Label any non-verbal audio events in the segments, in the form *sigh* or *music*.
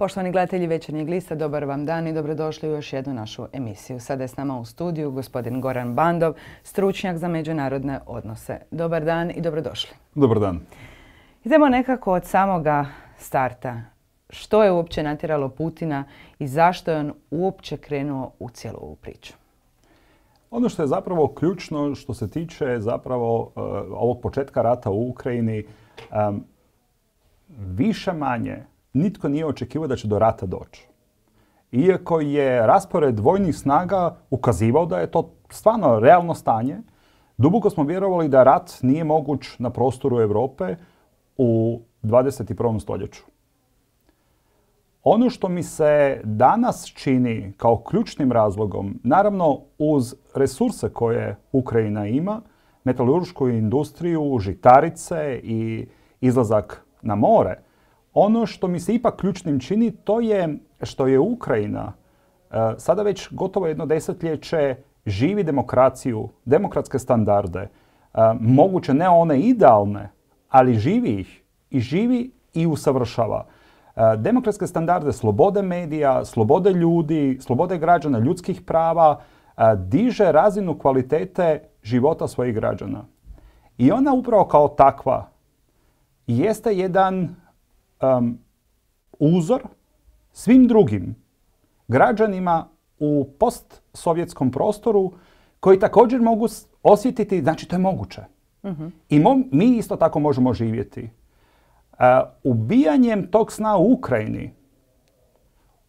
Poštovani gledatelji Večernjeg lista, dobar vam dan i dobrodošli u još jednu našu emisiju. Sada je s nama u studiju gospodin Goran Bandov, stručnjak za međunarodne odnose. Dobar dan i dobrodošli. Dobar dan. Idemo nekako od samoga starta. Što je uopće natjeralo Putina i zašto je on uopće krenuo u cijelu ovu priču? Ono što je zapravo ključno što se tiče zapravo eh, ovog početka rata u Ukrajini, više manje nitko nije očekivao da će do rata doći. Iako je raspored vojnih snaga ukazivao da je to stvarno realno stanje, duboko smo vjerovali da rat nije moguć na prostoru Europe u 21. stoljeću. Ono što mi se danas čini kao ključnim razlogom, naravno uz resurse koje Ukrajina ima, metaluršku industriju, žitarice i izlazak na more, ono što mi se ipak ključnim čini to je što je Ukrajina e, sada već gotovo jedno desetljeće živi demokraciju, demokratske standarde, e, moguće ne one idealne, ali živi ih i živi i usavršava. E, demokratske standarde slobode medija, slobode ljudi, slobode građana, ljudskih prava, diže razinu kvalitete života svojih građana. I ona upravo kao takva jeste jedan um, uzor svim drugim građanima u postsovjetskom prostoru koji također mogu osjetiti, znači to je moguće. Mhm. I mi isto tako možemo živjeti. ubijanjem tog sna u Ukrajini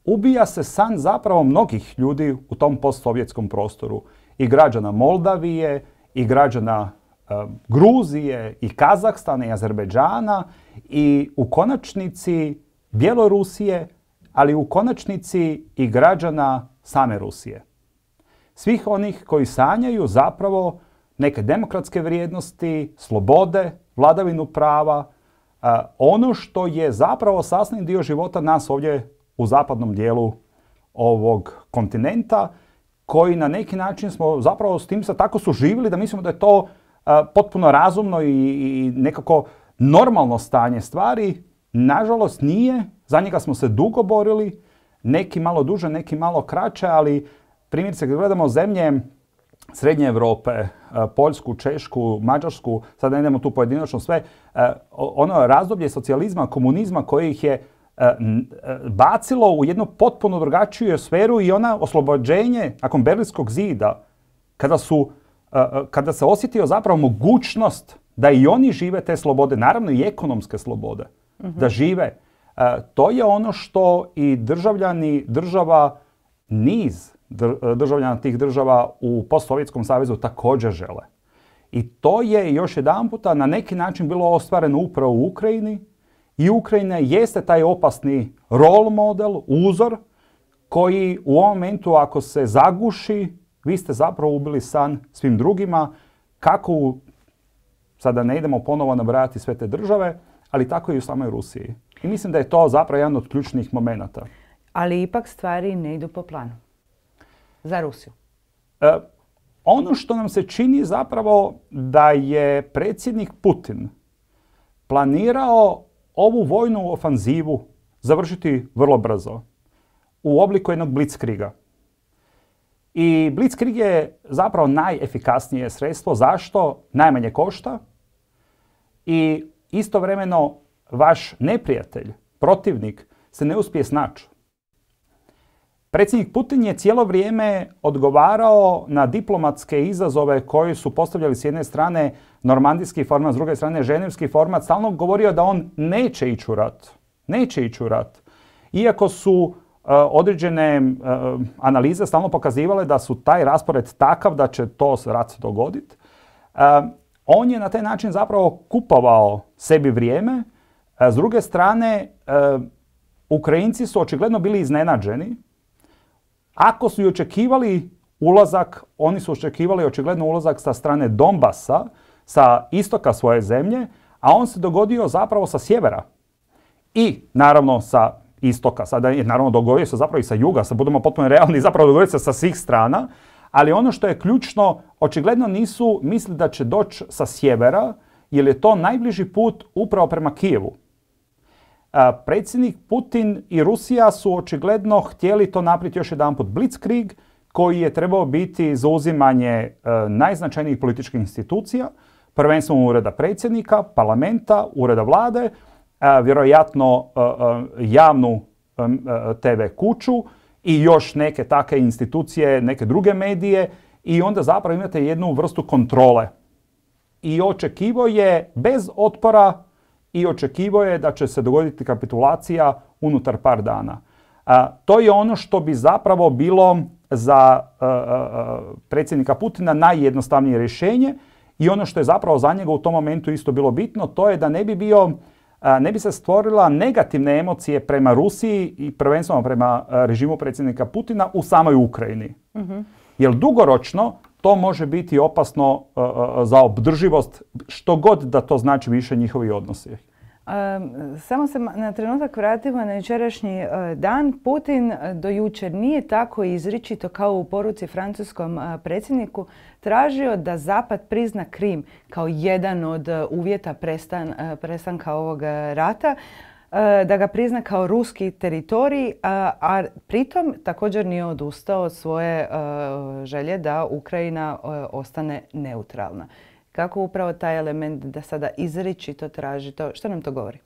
ubija se san zapravo mnogih ljudi u tom postsovjetskom prostoru. I građana Moldavije, i građana E, Gruzije i Kazahstana i Azerbeđana i u konačnici Bjelorusije, ali u konačnici i građana same Rusije. Svih onih koji sanjaju zapravo neke demokratske vrijednosti, slobode, vladavinu prava, e, ono što je zapravo sasvim dio života nas ovdje u zapadnom dijelu ovog kontinenta, koji na neki način smo zapravo s tim se tako suživili da mislimo da je to potpuno razumno i, nekako normalno stanje stvari, nažalost nije. Za njega smo se dugo borili, neki malo duže, neki malo kraće, ali primjerice kad gledamo zemlje Srednje Europe, Poljsku, Češku, Mađarsku, sad ne idemo tu pojedinačno sve, ono razdoblje socijalizma, komunizma koji ih je bacilo u jednu potpuno drugačiju sferu i ona oslobođenje nakon Berlinskog zida, kada su Eh, eh, kada se osjetio zapravo mogućnost da i oni žive te slobode, naravno i ekonomske slobode, mhm. da žive. Eh, to je ono što i državljani država, niz državljana tih država u postsovjetskom savezu također žele. I to je još jedan puta na neki način bilo ostvareno upravo u Ukrajini i Ukrajina jeste taj opasni rol model, uzor koji u ovom momentu ako se zaguši vi ste zapravo ubili san svim drugima, kako u, sada ne idemo ponovo nabrajati sve te države, ali tako i u samoj Rusiji. I mislim da je to zapravo jedan od ključnih momenata. Ali ipak stvari ne idu po planu. Za Rusiju. E, ono što nam se čini zapravo da je predsjednik Putin planirao ovu vojnu ofanzivu završiti vrlo brzo u obliku jednog blitzkriga. I Blitzkrieg je zapravo najefikasnije sredstvo. Zašto? Najmanje košta i istovremeno vaš neprijatelj, protivnik, se ne uspije snaći. Predsjednik Putin je cijelo vrijeme odgovarao na diplomatske izazove koji su postavljali s jedne strane normandijski format, s druge strane ženevski format, stalno govorio da on neće ići u rat. Neće ići u rat. Iako su E, određene e, analize stalno pokazivale da su taj raspored takav da će to rat dogoditi. E, on je na taj način zapravo kupovao sebi vrijeme. S druge strane, Ukrajinci su očigledno bili iznenađeni. Ako su i očekivali ulazak, oni su očekivali očigledno ulazak sa strane Donbasa, sa istoka svoje zemlje, a on se dogodio zapravo sa sjevera. I naravno sa istoka, sada je naravno dogovorio se zapravo i sa juga, sad budemo potpuno realni, *laughs* zapravo dogovorio se sa svih strana, ali ono što je ključno, očigledno nisu mislili da će doći sa sjevera, jer je to najbliži put upravo prema Kijevu. E, predsjednik Putin i Rusija su očigledno htjeli to napriti još jedan put Blitzkrieg, koji je trebao biti zauzimanje e, najznačajnijih političkih institucija, prvenstveno ureda predsjednika, parlamenta, ureda vlade, E, vjerojatno e, e, javnu TV kuću i još neke takve institucije, neke druge medije i onda zapravo imate jednu vrstu kontrole. I očekivo je bez otpora i očekivo je da će se dogoditi kapitulacija unutar par dana. to je ono što bi zapravo bilo za predsjednika Putina najjednostavnije rješenje i ono što je zapravo za njega u tom momentu isto bilo bitno, to je da ne bi bio ne bi se stvorila negativne emocije prema Rusiji i prvenstveno prema režimu predsjednika Putina u samoj Ukrajini. Mhm. Jer dugoročno to može biti opasno za obdrživost što god da to znači više njihovi odnosi. Samo se na trenutak vratimo na jučerašnji eh, dan. Putin eh, do jučer nije tako izričito kao u poruci francuskom eh, predsjedniku tražio da Zapad prizna Krim kao jedan od uvjeta prestanka ovog rata da ga prizna kao ruski teritorij, a, pritom također nije odustao od svoje želje da Ukrajina ostane neutralna. Kako upravo taj element da sada to, traži to? Što nam to govori?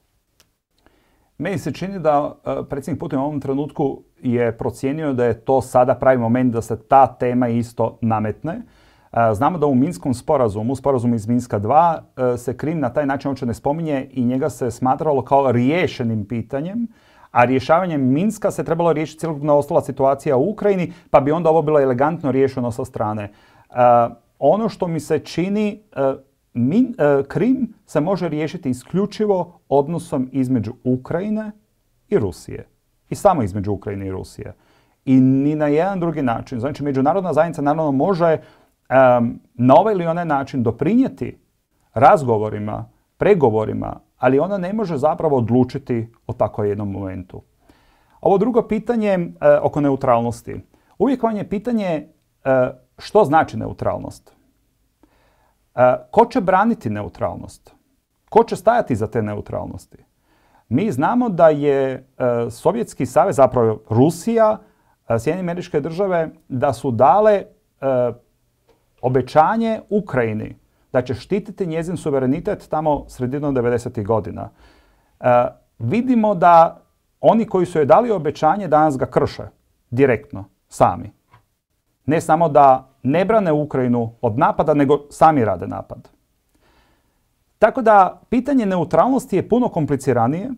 Meni se čini da e, predsjednik Putin u ovom trenutku je procijenio da je to sada pravi moment da se ta tema isto nametne. E, znamo da u Minskom sporazumu, sporazumu iz Minska 2, e, se Krim na taj način uopće ne spominje i njega se smatralo kao riješenim pitanjem, a rješavanjem Minska se trebalo riješiti cjelokupna ostala situacija u Ukrajini, pa bi onda ovo bilo elegantno riješeno sa strane ono što mi se čini e, e, Krim se može riješiti isključivo odnosom između Ukrajine i Rusije. I samo između Ukrajine i Rusije. I ni na jedan drugi način. Znači, međunarodna zajednica naravno može e, na ovaj ili onaj način doprinijeti razgovorima, pregovorima, ali ona ne može zapravo odlučiti o tako jednom momentu. Ovo drugo pitanje oko neutralnosti. Uvijek vam je pitanje što znači neutralnost? E, ko će braniti neutralnost? Ko će stajati za te neutralnosti? Mi znamo da je e, Sovjetski savez, zapravo Rusija, e, Sjedinje američke države, da su dale obećanje Ukrajini da će štititi njezin suverenitet tamo sredinom 90. godina. Vidimo da oni koji su joj dali obećanje danas ga krše direktno, sami ne samo da ne brane Ukrajinu od napada, nego sami rade napad. Tako da pitanje neutralnosti je puno kompliciranije.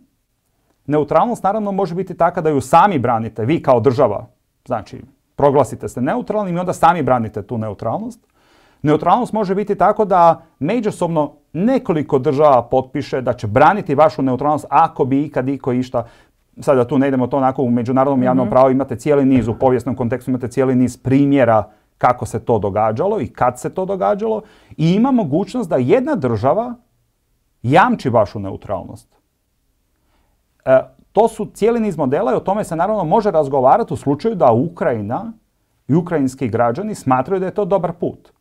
Neutralnost naravno može biti taka da ju sami branite, vi kao država. Znači, proglasite se neutralnim i onda sami branite tu neutralnost. Neutralnost može biti tako da međusobno nekoliko država potpiše da će braniti vašu neutralnost ako bi ikad iko išta da tu ne idemo to onako u međunarodnom javnom mhm. pravu, imate cijeli niz, u povijesnom kontekstu imate cijeli niz primjera kako se to događalo i kad se to događalo i ima mogućnost da jedna država jamči vašu neutralnost. E, to su cijeli niz modela i o tome se naravno može razgovarati u slučaju da Ukrajina i ukrajinski građani smatraju da je to dobar put.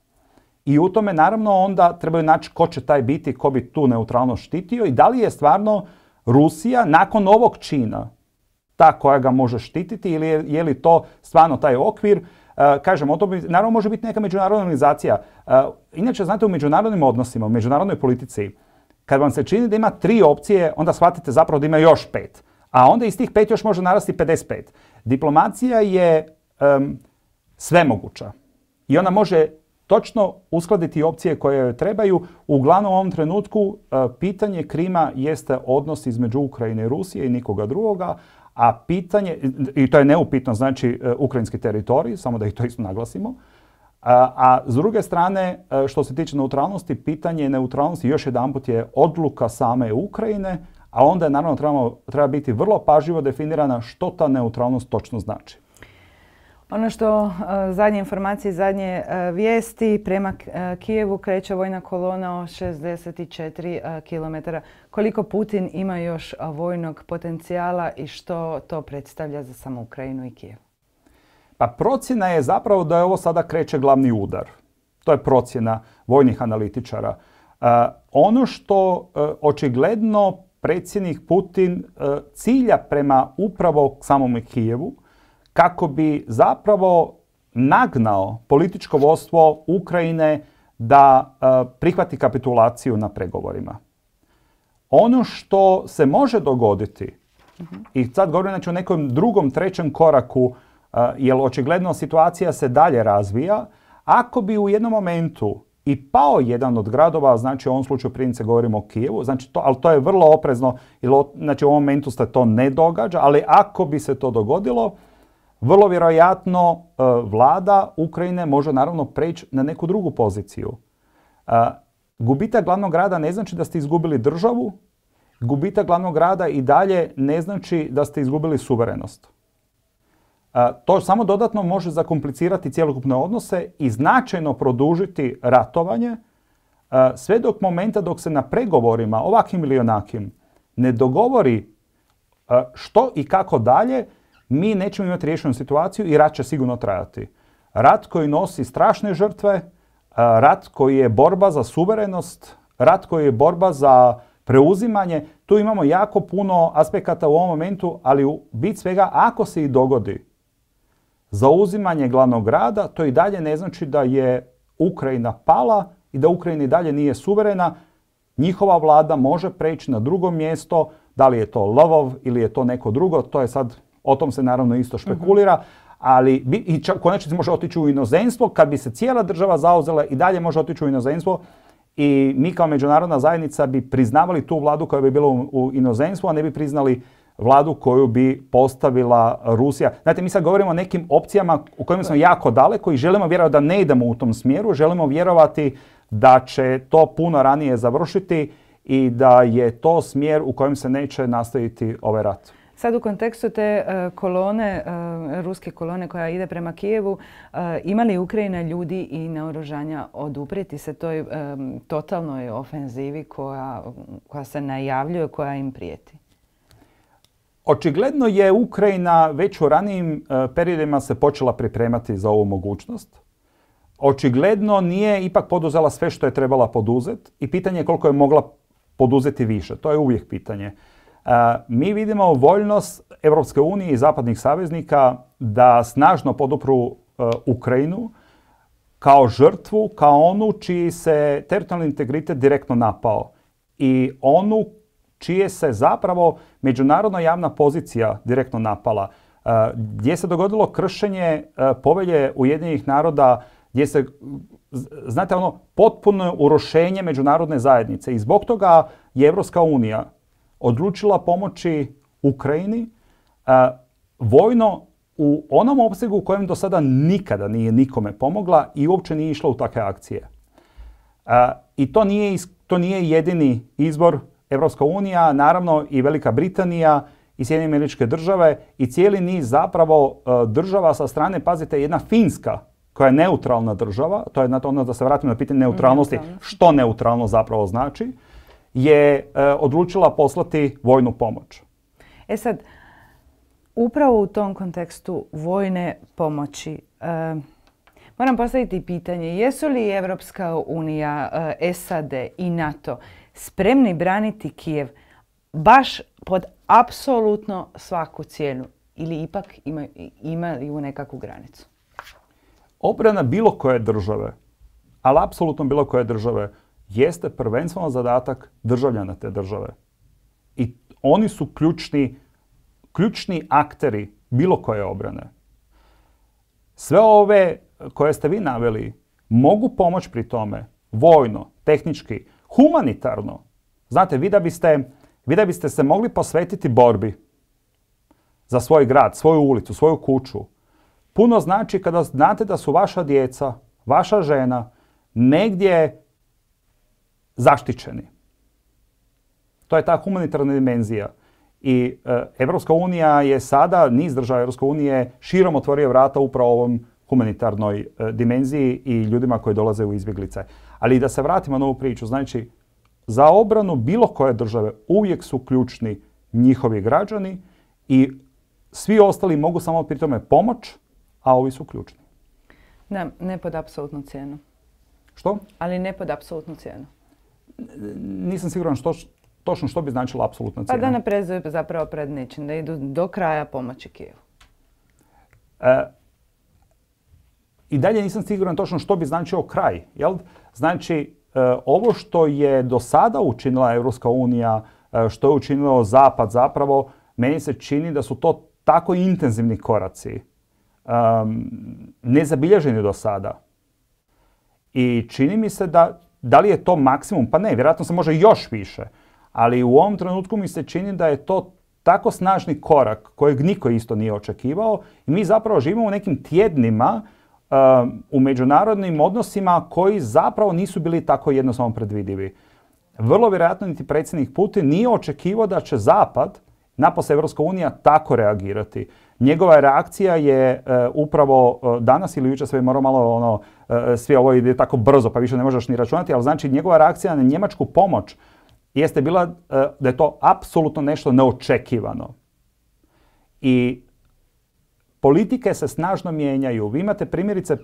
I u tome naravno onda trebaju naći ko će taj biti, ko bi tu neutralnost štitio i da li je stvarno Rusija nakon ovog čina ta koja ga može štititi ili je, li to stvarno taj okvir? E, kažem, bi, naravno može biti neka međunarodna organizacija. E, inače, znate, u međunarodnim odnosima, u međunarodnoj politici, kad vam se čini da ima tri opcije, onda shvatite zapravo da ima još pet. A onda iz tih pet još može narasti 55. Diplomacija je svemoguća i ona može točno uskladiti opcije koje joj trebaju. Uglavnom u ovom trenutku e, pitanje Krima jeste odnos između Ukrajine i Rusije i nikoga drugoga, a pitanje, i to je neupitno, znači e, ukrajinski teritorij, samo da ih to isto naglasimo, a, e, a s druge strane, što se tiče neutralnosti, pitanje neutralnosti još jedanput je odluka same Ukrajine, a onda je naravno trebamo, treba biti vrlo pažljivo definirana što ta neutralnost točno znači. Ono što e, zadnje informacije, zadnje e, vijesti, prema e, Kijevu kreće vojna kolona o 64 km. Koliko Putin ima još vojnog potencijala i što to predstavlja za samo Ukrajinu i Kijev? Pa procjena je zapravo da je ovo sada kreće glavni udar. To je procjena vojnih analitičara. ono što očigledno predsjednik Putin cilja prema upravo samom Kijevu kako bi zapravo nagnao političko vodstvo Ukrajine da e, prihvati kapitulaciju na pregovorima. Ono što se može dogoditi, i sad govorim znači o nekom drugom, trećem koraku, e, jer očigledno situacija se dalje razvija, ako bi u jednom momentu i pao jedan od gradova, znači u ovom slučaju primjerice govorimo o Kijevu, znači ali to je vrlo oprezno, znači u ovom momentu se to ne događa, ali ako bi se to dogodilo, vrlo vjerojatno e, vlada Ukrajine može naravno preći na neku drugu poziciju. E, gubitak glavnog grada ne znači da ste izgubili državu, gubitak glavnog grada i dalje ne znači da ste izgubili suverenost. E, to samo dodatno može zakomplicirati cjelokupne odnose i značajno produžiti ratovanje sve dok momenta dok se na pregovorima, ovakvim ili onakvim ne dogovori što i kako dalje, mi nećemo imati riješenu situaciju i rat će sigurno trajati. Rat koji nosi strašne žrtve, e, rat koji je borba za suverenost, rat koji je borba za preuzimanje. Tu imamo jako puno aspekata u ovom momentu, ali u bit svega, ako se i dogodi zauzimanje glavnog grada, to i dalje ne znači da je Ukrajina pala i da Ukrajina i dalje nije suverena. Njihova vlada može preći na drugo mjesto, da li je to Lovov ili je to neko drugo, to je sad o tom se naravno isto mhm. špekulira, ali i konačnici može otići u inozemstvo, kad bi se cijela država zauzela i dalje može otići u inozemstvo i mi kao međunarodna zajednica bi priznavali tu vladu koja bi bila u, u a ne bi priznali vladu koju bi postavila Rusija. Znate, mi sad govorimo o nekim opcijama u kojima smo jako daleko i želimo vjerovati da ne idemo u tom smjeru, želimo vjerovati da će to puno ranije završiti i da je to smjer u kojem se neće nastaviti ovaj rat. Sad u kontekstu te e, kolone, e, ruske kolone koja ide prema Kijevu, e, ima li Ukrajina ljudi i naoružanja oduprijeti se toj totalnoj ofenzivi koja, koja se najavljuje, koja im prijeti? Očigledno je Ukrajina već u ranijim periodima se počela pripremati za ovu mogućnost. Očigledno nije ipak poduzela sve što je trebala poduzeti i pitanje je koliko je mogla poduzeti više. To je uvijek pitanje. Mi vidimo voljnost Europske unije i zapadnih saveznika da snažno podupru e, Ukrajinu kao žrtvu, kao onu čiji se teritorijalni integritet direktno napao i onu čije se zapravo međunarodna javna pozicija direktno napala. E, gdje se dogodilo kršenje e, povelje Ujedinjenih naroda, gdje se, znate ono, potpuno urošenje međunarodne zajednice i zbog toga je Evropska unija odlučila pomoći Ukrajini e, vojno u onom opsegu u kojem do sada nikada nije nikome pomogla i uopće nije išla u takve akcije. E, I to nije, to nije jedini izbor Evropska unija, naravno i Velika Britanija i Sjedinje američke države i cijeli niz zapravo e, država sa strane, pazite, jedna Finska koja je neutralna država, to je na ono da se vratimo na pitanje neutralnosti, što neutralno zapravo znači, je e, odlučila poslati vojnu pomoć. E sad, upravo u tom kontekstu vojne pomoći e, moram postaviti pitanje jesu li Evropska unija, e, SAD i NATO spremni braniti Kijev baš pod apsolutno svaku cijenu ili ipak imaju, imaju nekakvu granicu? Obrana bilo koje države, ali apsolutno bilo koje države, jeste prvenstveno zadatak državljana te države. I oni su ključni, ključni akteri bilo koje obrane. Sve ove koje ste vi naveli mogu pomoći pri tome vojno, tehnički, humanitarno. Znate, vi da biste, vi da biste se mogli posvetiti borbi za svoj grad, svoju ulicu, svoju kuću. Puno znači kada znate da su vaša djeca, vaša žena negdje zaštićeni. To je ta humanitarna dimenzija. I e, Evropska unija je sada, niz država EU unije, širom otvorio vrata upravo ovom humanitarnoj e, dimenziji i ljudima koji dolaze u izbjeglice. Ali da se vratimo na ovu priču, znači za obranu bilo koje države uvijek su ključni njihovi građani i svi ostali mogu samo pri tome pomoć, a ovi su ključni. Ne, ne pod apsolutnu cijenu. Što? Ali ne pod apsolutnu cijenu nisam siguran što, točno što bi značilo apsolutna cijena. Pa da ne prezuju zapravo pred ničim, da idu do kraja pomoći Kijevu. E, I dalje nisam siguran točno što bi značio kraj. Jel? Znači, e, ovo što je do sada učinila Europska unija, e, što je učinilo Zapad zapravo, meni se čini da su to tako intenzivni koraci, nezabilježeni do sada. I čini mi se da da li je to maksimum? Pa ne, vjerojatno se može još više. Ali u ovom trenutku mi se čini da je to tako snažni korak kojeg niko isto nije očekivao i mi zapravo živimo u nekim tjednima um, u međunarodnim odnosima koji zapravo nisu bili tako jednostavno predvidivi. Vrlo vjerojatno niti predsjednik Putin nije očekivao da će Zapad, napose Evropska unija, tako reagirati. Njegova reakcija je e, upravo e, danas ili jučer sve morao malo ono, e, svi ovo ide tako brzo pa više ne možeš ni računati, ali znači njegova reakcija na njemačku pomoć jeste bila da je to apsolutno nešto neočekivano. I politike se snažno mijenjaju. Vi imate primjerice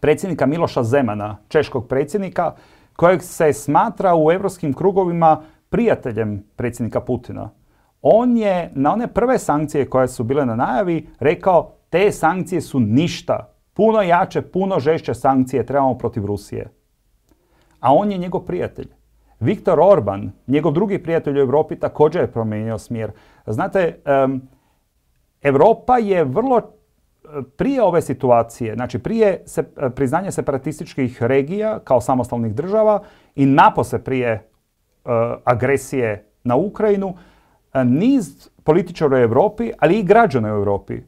predsjednika Miloša Zemana, češkog predsjednika, kojeg se smatra u europskim krugovima prijateljem predsjednika Putina on je na one prve sankcije koje su bile na najavi rekao te sankcije su ništa. Puno jače, puno žešće sankcije trebamo protiv Rusije. A on je njegov prijatelj. Viktor Orban, njegov drugi prijatelj u Europi, također je promijenio smjer. Znate, Europa je vrlo e, prije ove situacije, znači prije se, e, priznanja separatističkih regija kao samostalnih država i napose prije e, agresije na Ukrajinu, niz političara u Europi, ali i građana u Europi,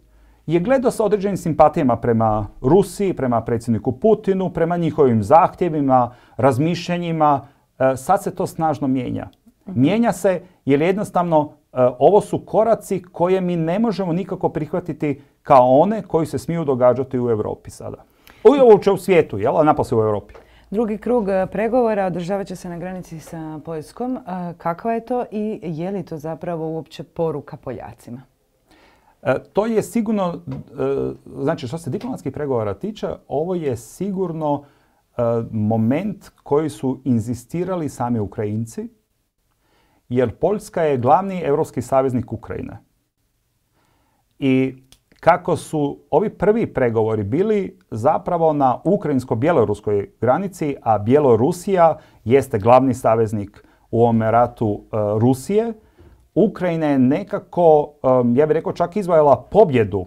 je gledao sa određenim simpatijama prema Rusiji, prema predsjedniku Putinu, prema njihovim zahtjevima, razmišljenjima. E, sad se to snažno mijenja. Mhm. Mijenja se jer jednostavno e, ovo su koraci koje mi ne možemo nikako prihvatiti kao one koji se smiju događati u Europi sada. Uopće u svijetu, jel? A u Europi. Drugi krug e, pregovora održavat će se na granici sa Poljskom. E, kakva je to i je li to zapravo uopće poruka Poljacima? E, to je sigurno, znači što se diplomatskih pregovora tiče, ovo je sigurno moment koji su inzistirali sami Ukrajinci, jer Poljska je glavni europski saveznik Ukrajine. I kako su ovi prvi pregovori bili zapravo na ukrajinsko-bjeloruskoj granici, a Bjelorusija jeste glavni saveznik u ovome ratu e, Rusije. Ukrajina je nekako, e, ja bih rekao, čak izvojala pobjedu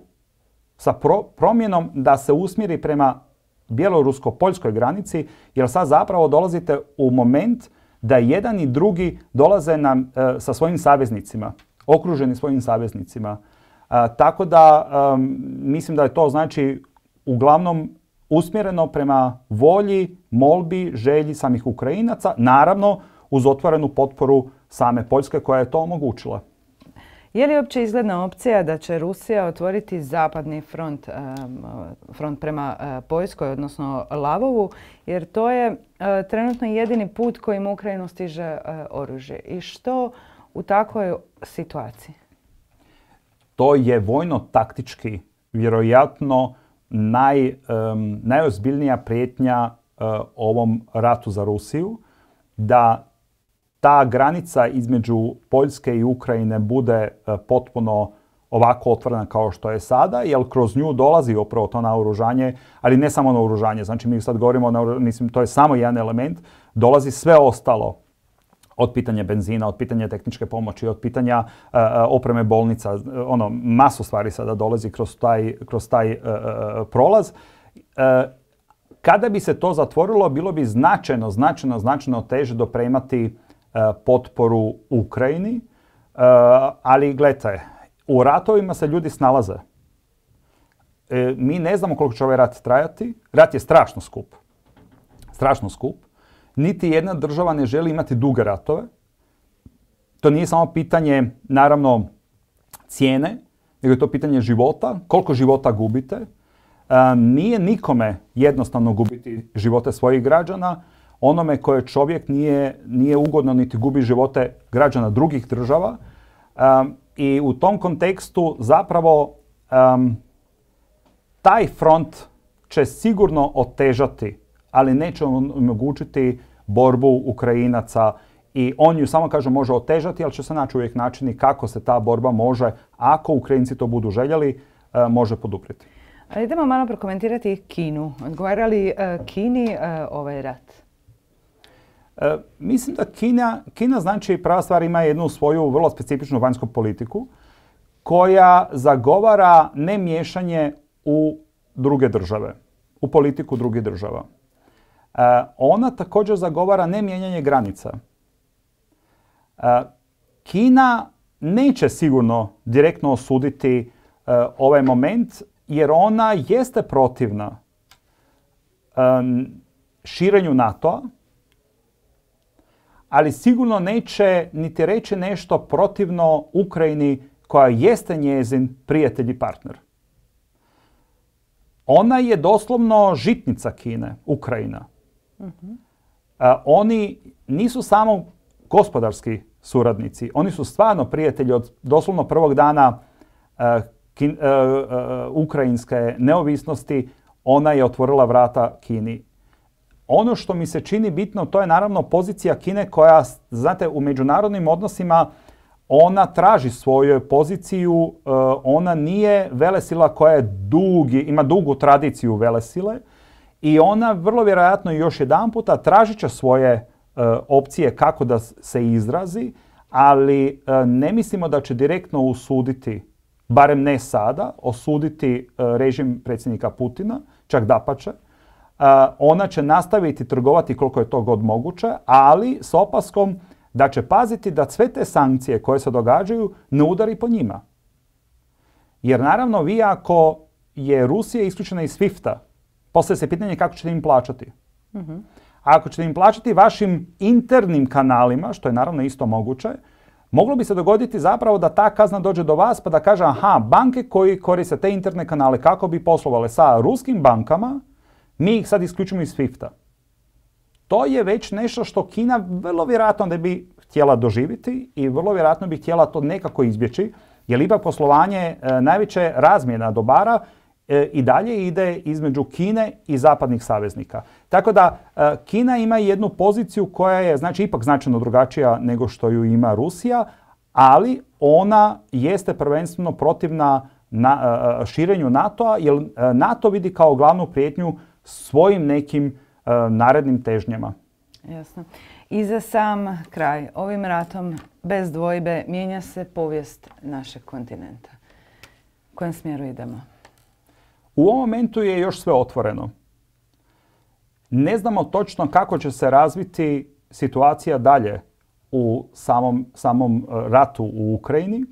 sa promjenom da se usmjeri prema bjelorusko-poljskoj granici, jer sad zapravo dolazite u moment da jedan i drugi dolaze nam e, sa svojim saveznicima, okruženi svojim saveznicima. Tako da mislim da je to znači uglavnom usmjereno prema volji, molbi, želji samih Ukrajinaca, naravno uz otvorenu potporu same Poljske koja je to omogućila. Je li uopće izgledna opcija da će Rusija otvoriti zapadni front, front prema e, Poljskoj, odnosno Lavovu, jer to je e, trenutno jedini put kojim Ukrajinu stiže e, oružje. I što u takvoj situaciji? To je vojno-taktički vjerojatno naj, najozbiljnija prijetnja eh, ovom ratu za Rusiju, da ta granica između Poljske i Ukrajine bude eh, potpuno ovako otvorena kao što je sada, jer kroz nju dolazi upravo to naoružanje, ali ne samo naoružanje, znači mi sad govorimo, o mislim, to je samo jedan element, dolazi sve ostalo od pitanja benzina, od pitanja tehničke pomoći, od pitanja e, e, opreme bolnica, e, ono, masu stvari sada dolazi kroz taj, prolaz. kada bi se to zatvorilo, bilo bi značajno, značajno, značajno teže dopremati potporu Ukrajini, ali gledajte, u ratovima se ljudi snalaze. Mi ne znamo koliko će ovaj rat trajati. Rat je strašno skup. Strašno skup. Niti jedna država ne želi imati duge ratove. To nije samo pitanje, naravno, cijene, nego je to pitanje života, koliko života gubite. E, nije nikome jednostavno gubiti živote svojih građana, onome koje čovjek nije, nije ugodno niti gubi živote građana drugih država. E, I u tom kontekstu zapravo e, taj front će sigurno otežati ali neće omogućiti borbu Ukrajinaca i on ju samo, kažem, može otežati, ali će se naći uvijek načini kako se ta borba može, ako Ukrajinci to budu željeli, e, može poduprijeti. idemo malo prokomentirati Kinu. Odgovara li e, Kini e, ovaj rat? mislim da Kina, Kina znači prava stvar ima jednu svoju vrlo specifičnu vanjsku politiku koja zagovara ne miješanje u druge države, u politiku drugih država. E, ona također zagovara ne mijenjanje granica. E, Kina neće sigurno direktno osuditi e, ovaj moment jer ona jeste protivna širenju NATO-a, ali sigurno neće niti reći nešto protivno Ukrajini koja jeste njezin prijatelj i partner. Ona je doslovno žitnica Kine, Ukrajina oni nisu samo gospodarski suradnici, oni su stvarno prijatelji od doslovno prvog dana e, e, e, ukrajinske neovisnosti, ona je otvorila vrata Kini. Ono što mi se čini bitno, to je naravno pozicija Kine koja, znate, u međunarodnim odnosima ona traži svoju poziciju, ona nije velesila koja je dugi, ima dugu tradiciju velesile, i ona vrlo vjerojatno još jedan puta tražit će svoje e, opcije kako da se izrazi, ali e, ne mislimo da će direktno usuditi, barem ne sada, osuditi e, režim predsjednika Putina, čak dapače. Ona će nastaviti trgovati koliko je to god moguće, ali s opaskom da će paziti da sve te sankcije koje se događaju ne udari po njima. Jer naravno vi ako je Rusija isključena iz swift Postavlja se pitanje kako ćete im plaćati. Mhm. Ako ćete im plaćati vašim internim kanalima, što je naravno isto moguće, moglo bi se dogoditi zapravo da ta kazna dođe do vas pa da kaže aha, banke koji koriste te interne kanale kako bi poslovale sa ruskim bankama, mi ih sad isključimo iz FIFTA. To je već nešto što Kina vrlo vjerojatno da bi htjela doživjeti i vrlo vjerojatno bi htjela to nekako izbjeći, jer ipak poslovanje e, najveće razmjena dobara E, i dalje ide između Kine i zapadnih saveznika. Tako da e, Kina ima jednu poziciju koja je znači ipak značajno drugačija nego što ju ima Rusija, ali ona jeste prvenstveno protivna e, širenju NATO-a jer NATO vidi kao glavnu prijetnju svojim nekim narednim težnjama. Jasno. I za sam kraj, ovim ratom bez dvojbe mijenja se povijest našeg kontinenta. U kojem smjeru idemo? U ovom momentu je još sve otvoreno. Ne znamo točno kako će se razviti situacija dalje u samom, samom e, ratu u Ukrajini.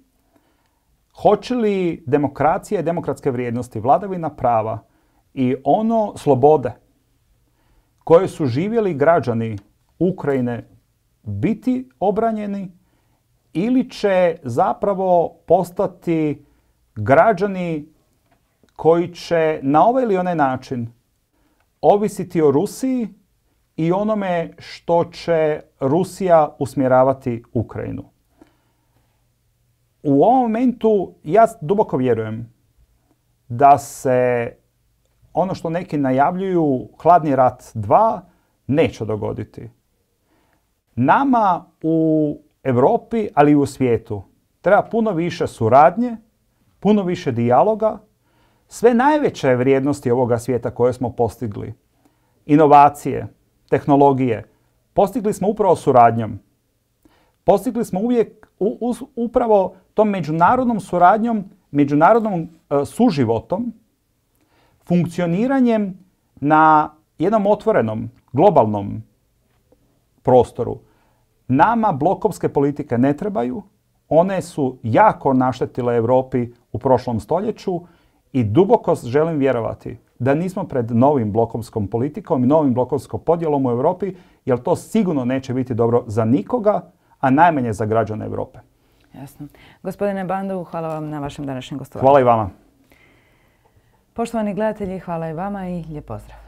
Hoće li demokracija i demokratske vrijednosti, vladavina prava i ono slobode koje su živjeli građani Ukrajine biti obranjeni ili će zapravo postati građani koji će na ovaj ili onaj način ovisiti o Rusiji i onome što će Rusija usmjeravati Ukrajinu. U ovom momentu ja duboko vjerujem da se ono što neki najavljuju, hladni rat 2, neće dogoditi. Nama u Europi, ali i u svijetu, treba puno više suradnje, puno više dijaloga, sve najveće vrijednosti ovoga svijeta koje smo postigli, inovacije, tehnologije, postigli smo upravo suradnjom. Postigli smo uvijek upravo tom međunarodnom suradnjom, međunarodnom e, suživotom, funkcioniranjem na jednom otvorenom, globalnom prostoru. Nama blokovske politike ne trebaju, one su jako naštetile Europi u prošlom stoljeću i duboko želim vjerovati da nismo pred novim blokovskom politikom i novim blokovskom podjelom u Europi, jer to sigurno neće biti dobro za nikoga, a najmanje za građane Europe. Jasno. Gospodine Bandu, hvala vam na vašem današnjem gostovanju. Hvala i vama. Poštovani gledatelji, hvala i vama i lijep pozdrav.